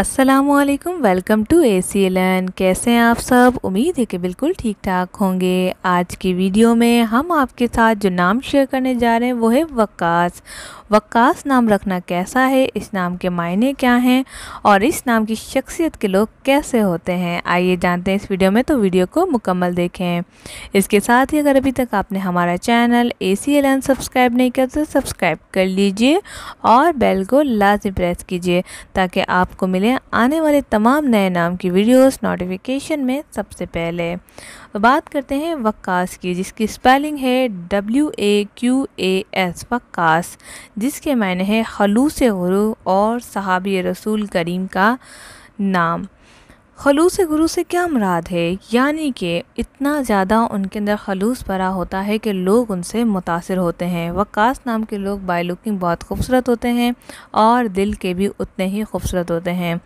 असलकम welcome to A C L N कैसे हैं आप सब उम्मीद है कि बिल्कुल ठीक ठाक होंगे आज की वीडियो में हम आपके साथ जो नाम शेयर करने जा रहे हैं वो है वकास वक्स नाम रखना कैसा है इस नाम के मायने क्या हैं और इस नाम की शख्सियत के लोग कैसे होते हैं आइए जानते हैं इस वीडियो में तो वीडियो को मुकम्मल देखें इसके साथ ही अगर अभी तक आपने हमारा channel A C L N subscribe नहीं किया तो सब्सक्राइब कर लीजिए और बेल को लाज प्रेस कीजिए ताकि आपको मिले आने वाले तमाम नए नाम की वीडियोस नोटिफिकेशन में सबसे पहले तो बात करते हैं वक्कास की जिसकी स्पेलिंग है W A Q A S Waqas जिसके मायने हैं खलूस गुरु और सहाबी रसूल करीम का नाम खलूस गुरु से क्या मुराद है यानी कि इतना ज़्यादा उनके अंदर खलूस भरा होता है कि लोग उनसे मुतासर होते हैं वकास नाम के लोग बाई लुकिंग बहुत खूबसूरत होते हैं और दिल के भी उतने ही खूबसूरत होते हैं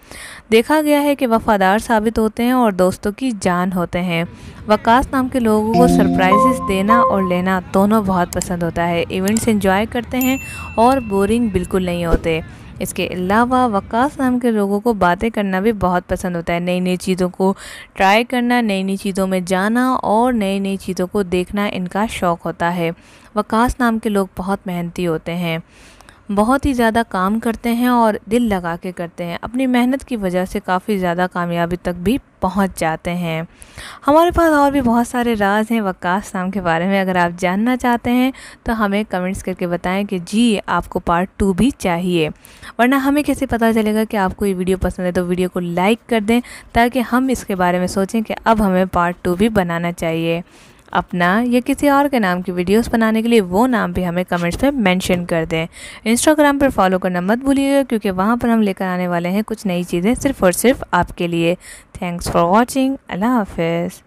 देखा गया है कि वफ़ादार साबित होते हैं और दोस्तों की जान होते हैं वक्स नाम के लोगों को सरप्राइजेस देना और लेना दोनों बहुत पसंद होता है इवेंट्स इंजॉय करते हैं और बोरिंग बिल्कुल नहीं होते इसके अलावा वक्स नाम के लोगों को बातें करना भी बहुत पसंद होता है नई नई चीज़ों को ट्राई करना नई नई चीज़ों में जाना और नई नई चीज़ों को देखना इनका शौक़ होता है वक्स नाम के लोग बहुत मेहनती होते हैं बहुत ही ज़्यादा काम करते हैं और दिल लगा के करते हैं अपनी मेहनत की वजह से काफ़ी ज़्यादा कामयाबी तक भी पहुंच जाते हैं हमारे पास और भी बहुत सारे राज हैं वक्का नाम के बारे में अगर आप जानना चाहते हैं तो हमें कमेंट्स करके बताएं कि जी आपको पार्ट टू भी चाहिए वरना हमें कैसे पता चलेगा कि आपको ये वीडियो पसंद है तो वीडियो को लाइक कर दें ताकि हम इसके बारे में सोचें कि अब हमें पार्ट टू भी बनाना चाहिए अपना या किसी और के नाम की वीडियोस बनाने के लिए वो नाम भी हमें कमेंट्स में मेंशन कर दें इंस्टाग्राम पर फॉलो करना मत भूलिएगा क्योंकि वहाँ पर हम लेकर आने वाले हैं कुछ नई चीज़ें सिर्फ और सिर्फ आपके लिए थैंक्स फॉर वॉचिंग अल्लाह हाफ